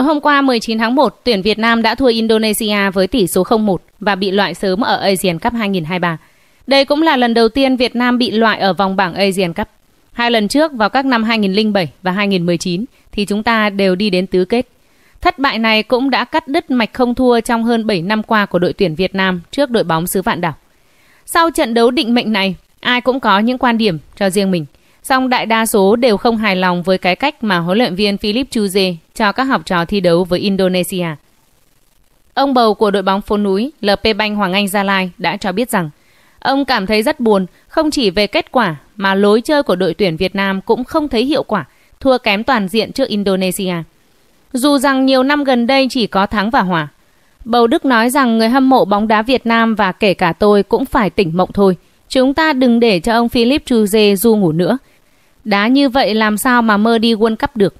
Ở hôm qua 19 tháng 1, tuyển Việt Nam đã thua Indonesia với tỷ số 0-1 và bị loại sớm ở Asian Cup 2023. Đây cũng là lần đầu tiên Việt Nam bị loại ở vòng bảng Asian Cup. Hai lần trước vào các năm 2007 và 2019 thì chúng ta đều đi đến tứ kết. Thất bại này cũng đã cắt đứt mạch không thua trong hơn 7 năm qua của đội tuyển Việt Nam trước đội bóng xứ Vạn Đảo. Sau trận đấu định mệnh này, ai cũng có những quan điểm cho riêng mình – Song đại đa số đều không hài lòng với cái cách mà huấn luyện viên Philip Chuze cho các học trò thi đấu với Indonesia. Ông bầu của đội bóng phố núi LP Banh Hoàng Anh Gia Lai đã cho biết rằng ông cảm thấy rất buồn không chỉ về kết quả mà lối chơi của đội tuyển Việt Nam cũng không thấy hiệu quả, thua kém toàn diện trước Indonesia. Dù rằng nhiều năm gần đây chỉ có thắng và hòa, Bầu Đức nói rằng người hâm mộ bóng đá Việt Nam và kể cả tôi cũng phải tỉnh mộng thôi. Chúng ta đừng để cho ông Philip Chuze du ngủ nữa – Đá như vậy làm sao mà mơ đi World Cup được?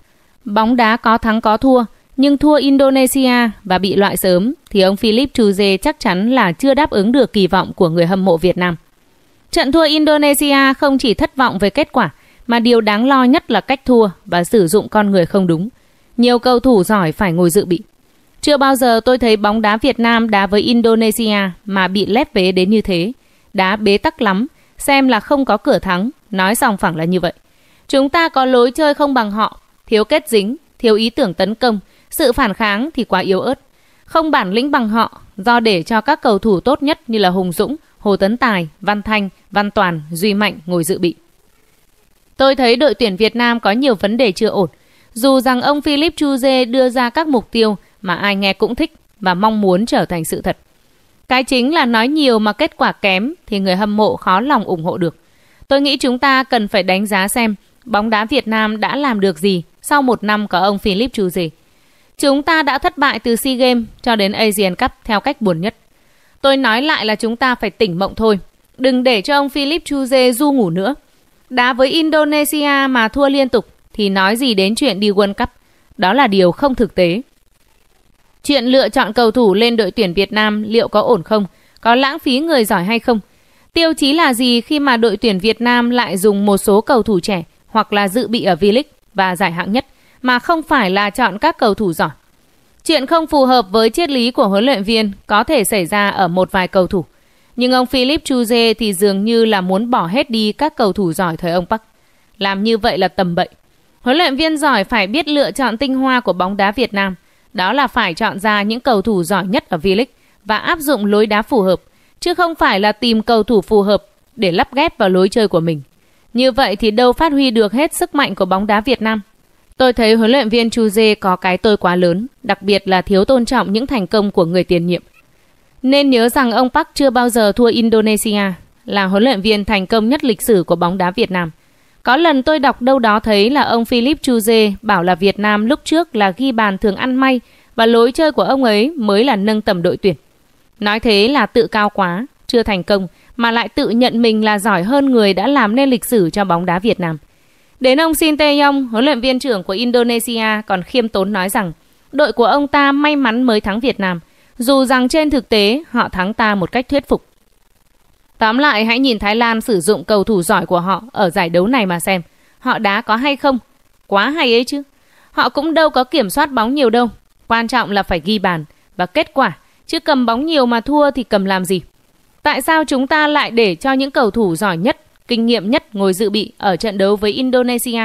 Bóng đá có thắng có thua, nhưng thua Indonesia và bị loại sớm thì ông Philip Chuze chắc chắn là chưa đáp ứng được kỳ vọng của người hâm mộ Việt Nam. Trận thua Indonesia không chỉ thất vọng về kết quả mà điều đáng lo nhất là cách thua và sử dụng con người không đúng. Nhiều cầu thủ giỏi phải ngồi dự bị. Chưa bao giờ tôi thấy bóng đá Việt Nam đá với Indonesia mà bị lép vế đến như thế. Đá bế tắc lắm, xem là không có cửa thắng, nói xong phẳng là như vậy. Chúng ta có lối chơi không bằng họ, thiếu kết dính, thiếu ý tưởng tấn công, sự phản kháng thì quá yếu ớt. Không bản lĩnh bằng họ, do để cho các cầu thủ tốt nhất như là Hùng Dũng, Hồ Tấn Tài, Văn Thanh, Văn Toàn, Duy Mạnh ngồi dự bị. Tôi thấy đội tuyển Việt Nam có nhiều vấn đề chưa ổn. Dù rằng ông Philip Chu Dê đưa ra các mục tiêu mà ai nghe cũng thích và mong muốn trở thành sự thật. Cái chính là nói nhiều mà kết quả kém thì người hâm mộ khó lòng ủng hộ được. Tôi nghĩ chúng ta cần phải đánh giá xem bóng đá Việt Nam đã làm được gì sau một năm có ông Philip Chu gì. Chúng ta đã thất bại từ SEA Games cho đến Asian Cup theo cách buồn nhất. Tôi nói lại là chúng ta phải tỉnh mộng thôi. Đừng để cho ông Philip Chu Dê du ngủ nữa. Đá với Indonesia mà thua liên tục thì nói gì đến chuyện đi World Cup. Đó là điều không thực tế. Chuyện lựa chọn cầu thủ lên đội tuyển Việt Nam liệu có ổn không? Có lãng phí người giỏi hay không? Tiêu chí là gì khi mà đội tuyển Việt Nam lại dùng một số cầu thủ trẻ hoặc là dự bị ở V-League và giải hạng nhất mà không phải là chọn các cầu thủ giỏi. Chuyện không phù hợp với triết lý của huấn luyện viên có thể xảy ra ở một vài cầu thủ. Nhưng ông Philip Chuze thì dường như là muốn bỏ hết đi các cầu thủ giỏi thời ông Park. Làm như vậy là tầm bậy. Huấn luyện viên giỏi phải biết lựa chọn tinh hoa của bóng đá Việt Nam. Đó là phải chọn ra những cầu thủ giỏi nhất ở V-League và áp dụng lối đá phù hợp, chứ không phải là tìm cầu thủ phù hợp để lắp ghép vào lối chơi của mình. Như vậy thì đâu phát huy được hết sức mạnh của bóng đá Việt Nam. Tôi thấy huấn luyện viên Chu Dê có cái tôi quá lớn, đặc biệt là thiếu tôn trọng những thành công của người tiền nhiệm. Nên nhớ rằng ông Park chưa bao giờ thua Indonesia, là huấn luyện viên thành công nhất lịch sử của bóng đá Việt Nam. Có lần tôi đọc đâu đó thấy là ông Philip Chu Dê bảo là Việt Nam lúc trước là ghi bàn thường ăn may và lối chơi của ông ấy mới là nâng tầm đội tuyển. Nói thế là tự cao quá, chưa thành công mà lại tự nhận mình là giỏi hơn người đã làm nên lịch sử cho bóng đá Việt Nam. Đến ông Shin Tae-yong, huấn luyện viên trưởng của Indonesia còn khiêm tốn nói rằng đội của ông ta may mắn mới thắng Việt Nam, dù rằng trên thực tế họ thắng ta một cách thuyết phục. Tóm lại, hãy nhìn Thái Lan sử dụng cầu thủ giỏi của họ ở giải đấu này mà xem. Họ đá có hay không? Quá hay ấy chứ. Họ cũng đâu có kiểm soát bóng nhiều đâu. Quan trọng là phải ghi bàn và kết quả. Chứ cầm bóng nhiều mà thua thì cầm làm gì? Tại sao chúng ta lại để cho những cầu thủ giỏi nhất, kinh nghiệm nhất ngồi dự bị ở trận đấu với Indonesia?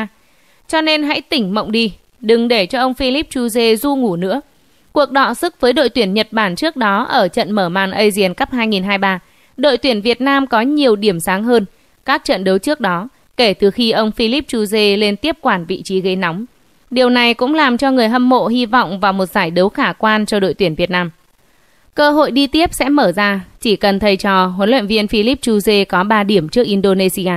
Cho nên hãy tỉnh mộng đi, đừng để cho ông Philip Chuze du ngủ nữa. Cuộc đọ sức với đội tuyển Nhật Bản trước đó ở trận mở màn Asian Cup 2023, đội tuyển Việt Nam có nhiều điểm sáng hơn các trận đấu trước đó kể từ khi ông Philip Chuze lên tiếp quản vị trí ghế nóng. Điều này cũng làm cho người hâm mộ hy vọng vào một giải đấu khả quan cho đội tuyển Việt Nam. Cơ hội đi tiếp sẽ mở ra, chỉ cần thầy trò huấn luyện viên Philip Chuze có 3 điểm trước Indonesia.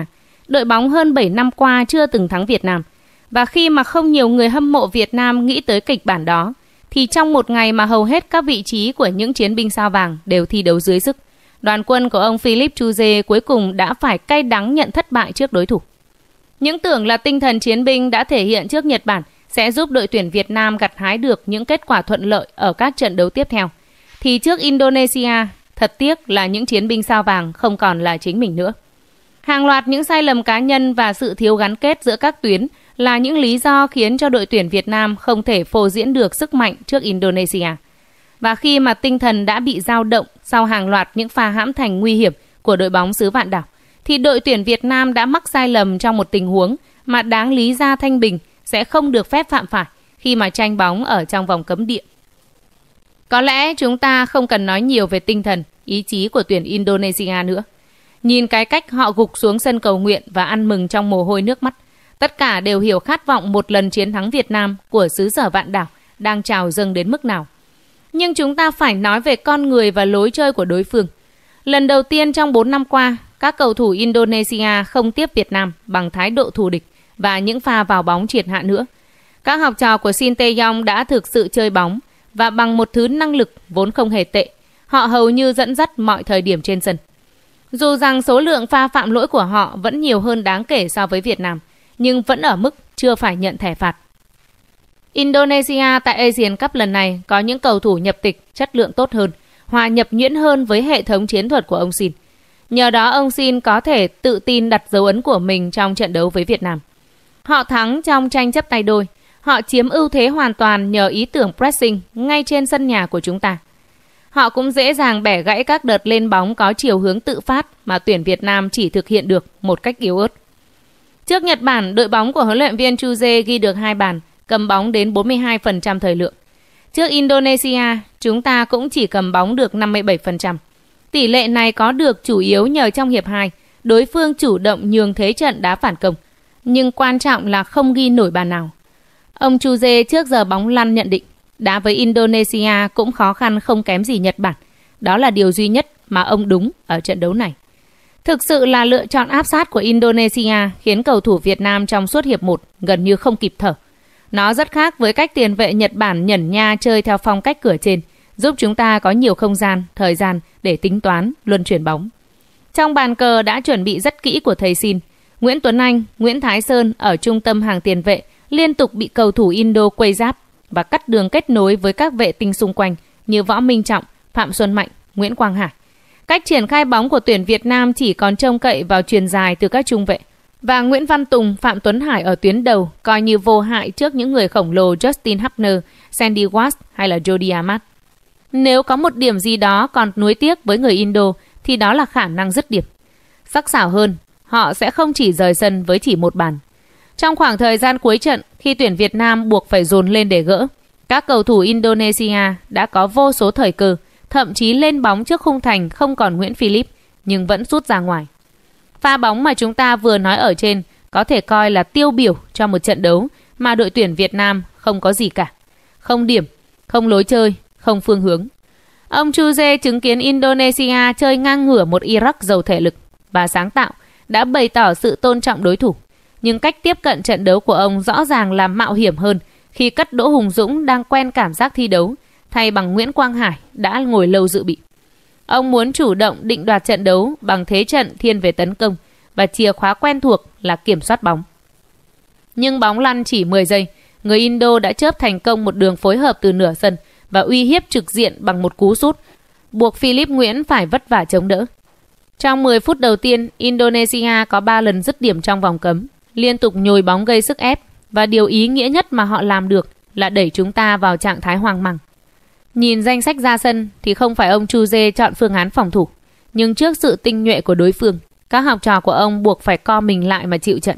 Đội bóng hơn 7 năm qua chưa từng thắng Việt Nam. Và khi mà không nhiều người hâm mộ Việt Nam nghĩ tới kịch bản đó, thì trong một ngày mà hầu hết các vị trí của những chiến binh sao vàng đều thi đấu dưới sức. Đoàn quân của ông Philip Chuze cuối cùng đã phải cay đắng nhận thất bại trước đối thủ. Những tưởng là tinh thần chiến binh đã thể hiện trước Nhật Bản sẽ giúp đội tuyển Việt Nam gặt hái được những kết quả thuận lợi ở các trận đấu tiếp theo thì trước Indonesia, thật tiếc là những chiến binh sao vàng không còn là chính mình nữa. Hàng loạt những sai lầm cá nhân và sự thiếu gắn kết giữa các tuyến là những lý do khiến cho đội tuyển Việt Nam không thể phô diễn được sức mạnh trước Indonesia. Và khi mà tinh thần đã bị dao động sau hàng loạt những pha hãm thành nguy hiểm của đội bóng xứ vạn đảo, thì đội tuyển Việt Nam đã mắc sai lầm trong một tình huống mà đáng lý ra Thanh Bình sẽ không được phép phạm phải khi mà tranh bóng ở trong vòng cấm địa. Có lẽ chúng ta không cần nói nhiều về tinh thần, ý chí của tuyển Indonesia nữa. Nhìn cái cách họ gục xuống sân cầu nguyện và ăn mừng trong mồ hôi nước mắt, tất cả đều hiểu khát vọng một lần chiến thắng Việt Nam của xứ sở vạn đảo đang trào dâng đến mức nào. Nhưng chúng ta phải nói về con người và lối chơi của đối phương. Lần đầu tiên trong 4 năm qua, các cầu thủ Indonesia không tiếp Việt Nam bằng thái độ thù địch và những pha vào bóng triệt hạ nữa. Các học trò của Shin Tae-yong đã thực sự chơi bóng, và bằng một thứ năng lực vốn không hề tệ, họ hầu như dẫn dắt mọi thời điểm trên sân. Dù rằng số lượng pha phạm lỗi của họ vẫn nhiều hơn đáng kể so với Việt Nam, nhưng vẫn ở mức chưa phải nhận thẻ phạt. Indonesia tại Asian Cup lần này có những cầu thủ nhập tịch chất lượng tốt hơn, hòa nhập nhuyễn hơn với hệ thống chiến thuật của ông Sin. Nhờ đó ông Sin có thể tự tin đặt dấu ấn của mình trong trận đấu với Việt Nam. Họ thắng trong tranh chấp tay đôi Họ chiếm ưu thế hoàn toàn nhờ ý tưởng pressing ngay trên sân nhà của chúng ta. Họ cũng dễ dàng bẻ gãy các đợt lên bóng có chiều hướng tự phát mà tuyển Việt Nam chỉ thực hiện được một cách yếu ớt. Trước Nhật Bản, đội bóng của huấn luyện viên Chuze ghi được hai bàn, cầm bóng đến 42% thời lượng. Trước Indonesia, chúng ta cũng chỉ cầm bóng được 57%. Tỷ lệ này có được chủ yếu nhờ trong hiệp 2, đối phương chủ động nhường thế trận đá phản công, nhưng quan trọng là không ghi nổi bàn nào. Ông Chu Dê trước giờ bóng lăn nhận định, đá với Indonesia cũng khó khăn không kém gì Nhật Bản. Đó là điều duy nhất mà ông đúng ở trận đấu này. Thực sự là lựa chọn áp sát của Indonesia khiến cầu thủ Việt Nam trong suốt hiệp 1 gần như không kịp thở. Nó rất khác với cách tiền vệ Nhật Bản nhẩn nha chơi theo phong cách cửa trên, giúp chúng ta có nhiều không gian, thời gian để tính toán, luân chuyển bóng. Trong bàn cờ đã chuẩn bị rất kỹ của thầy xin Nguyễn Tuấn Anh, Nguyễn Thái Sơn ở trung tâm hàng tiền vệ liên tục bị cầu thủ Indo quay giáp và cắt đường kết nối với các vệ tinh xung quanh như Võ Minh Trọng, Phạm Xuân Mạnh, Nguyễn Quang Hải. Cách triển khai bóng của tuyển Việt Nam chỉ còn trông cậy vào truyền dài từ các trung vệ. Và Nguyễn Văn Tùng, Phạm Tuấn Hải ở tuyến đầu coi như vô hại trước những người khổng lồ Justin Hapner, Sandy Watts hay là Jody Amat. Nếu có một điểm gì đó còn nuối tiếc với người Indo thì đó là khả năng dứt điểm. Sắc sảo hơn, họ sẽ không chỉ rời sân với chỉ một bàn. Trong khoảng thời gian cuối trận, khi tuyển Việt Nam buộc phải dồn lên để gỡ, các cầu thủ Indonesia đã có vô số thời cơ, thậm chí lên bóng trước khung thành không còn Nguyễn Philip nhưng vẫn rút ra ngoài. Pha bóng mà chúng ta vừa nói ở trên có thể coi là tiêu biểu cho một trận đấu mà đội tuyển Việt Nam không có gì cả. Không điểm, không lối chơi, không phương hướng. Ông Chu Dê chứng kiến Indonesia chơi ngang ngửa một Iraq giàu thể lực và sáng tạo đã bày tỏ sự tôn trọng đối thủ nhưng cách tiếp cận trận đấu của ông rõ ràng là mạo hiểm hơn khi cất Đỗ Hùng Dũng đang quen cảm giác thi đấu, thay bằng Nguyễn Quang Hải đã ngồi lâu dự bị. Ông muốn chủ động định đoạt trận đấu bằng thế trận thiên về tấn công và chìa khóa quen thuộc là kiểm soát bóng. Nhưng bóng lăn chỉ 10 giây, người Indo đã chớp thành công một đường phối hợp từ nửa sân và uy hiếp trực diện bằng một cú sút, buộc Philip Nguyễn phải vất vả chống đỡ. Trong 10 phút đầu tiên, Indonesia có 3 lần dứt điểm trong vòng cấm liên tục nhồi bóng gây sức ép và điều ý nghĩa nhất mà họ làm được là đẩy chúng ta vào trạng thái hoang mang. Nhìn danh sách ra sân thì không phải ông Chu Dê chọn phương án phòng thủ, nhưng trước sự tinh nhuệ của đối phương, các học trò của ông buộc phải co mình lại mà chịu trận.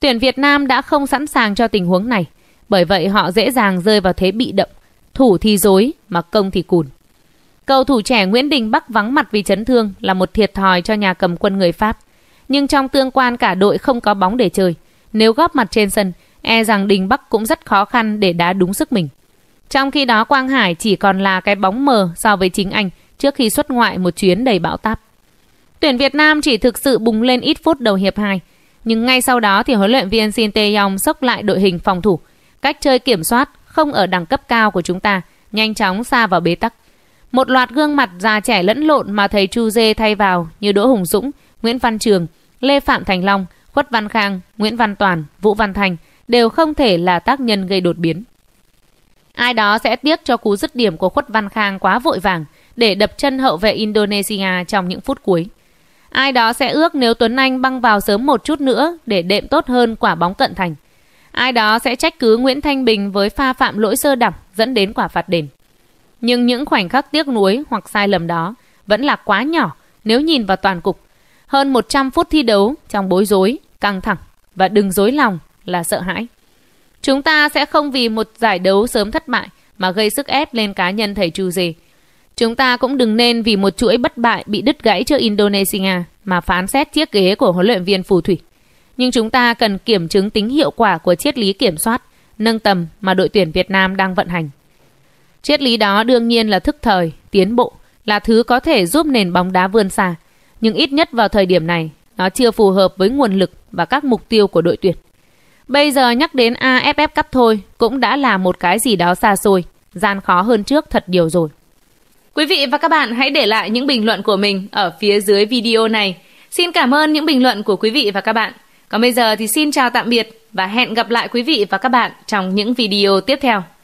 Tuyển Việt Nam đã không sẵn sàng cho tình huống này, bởi vậy họ dễ dàng rơi vào thế bị động, thủ thì dối mà công thì cùn. Cầu thủ trẻ Nguyễn Đình Bắc vắng mặt vì chấn thương là một thiệt thòi cho nhà cầm quân người Pháp nhưng trong tương quan cả đội không có bóng để chơi. Nếu góp mặt trên sân, e rằng Đình Bắc cũng rất khó khăn để đá đúng sức mình. Trong khi đó Quang Hải chỉ còn là cái bóng mờ so với chính anh trước khi xuất ngoại một chuyến đầy bão táp. Tuyển Việt Nam chỉ thực sự bùng lên ít phút đầu hiệp 2, nhưng ngay sau đó thì huấn luyện viên Shin Tae-yong sốc lại đội hình phòng thủ. Cách chơi kiểm soát không ở đẳng cấp cao của chúng ta, nhanh chóng xa vào bế tắc. Một loạt gương mặt già trẻ lẫn lộn mà thầy Chu Dê thay vào như Đỗ Hùng Dũng, Nguyễn Văn Trường – Lê Phạm Thành Long, Khuất Văn Khang, Nguyễn Văn Toàn, Vũ Văn Thành đều không thể là tác nhân gây đột biến. Ai đó sẽ tiếc cho cú dứt điểm của Khuất Văn Khang quá vội vàng để đập chân hậu vệ Indonesia trong những phút cuối. Ai đó sẽ ước nếu Tuấn Anh băng vào sớm một chút nữa để đệm tốt hơn quả bóng cận thành. Ai đó sẽ trách cứ Nguyễn Thanh Bình với pha phạm lỗi sơ đẳng dẫn đến quả phạt đền. Nhưng những khoảnh khắc tiếc nuối hoặc sai lầm đó vẫn là quá nhỏ nếu nhìn vào toàn cục hơn 100 phút thi đấu trong bối rối, căng thẳng và đừng dối lòng là sợ hãi. Chúng ta sẽ không vì một giải đấu sớm thất bại mà gây sức ép lên cá nhân thầy Chu Dê. Chúng ta cũng đừng nên vì một chuỗi bất bại bị đứt gãy trước Indonesia mà phán xét chiếc ghế của huấn luyện viên phù thủy. Nhưng chúng ta cần kiểm chứng tính hiệu quả của triết lý kiểm soát, nâng tầm mà đội tuyển Việt Nam đang vận hành. Triết lý đó đương nhiên là thức thời, tiến bộ, là thứ có thể giúp nền bóng đá vươn xa – nhưng ít nhất vào thời điểm này, nó chưa phù hợp với nguồn lực và các mục tiêu của đội tuyển. Bây giờ nhắc đến AFF Cup thôi cũng đã là một cái gì đó xa xôi, gian khó hơn trước thật nhiều rồi. Quý vị và các bạn hãy để lại những bình luận của mình ở phía dưới video này. Xin cảm ơn những bình luận của quý vị và các bạn. Còn bây giờ thì xin chào tạm biệt và hẹn gặp lại quý vị và các bạn trong những video tiếp theo.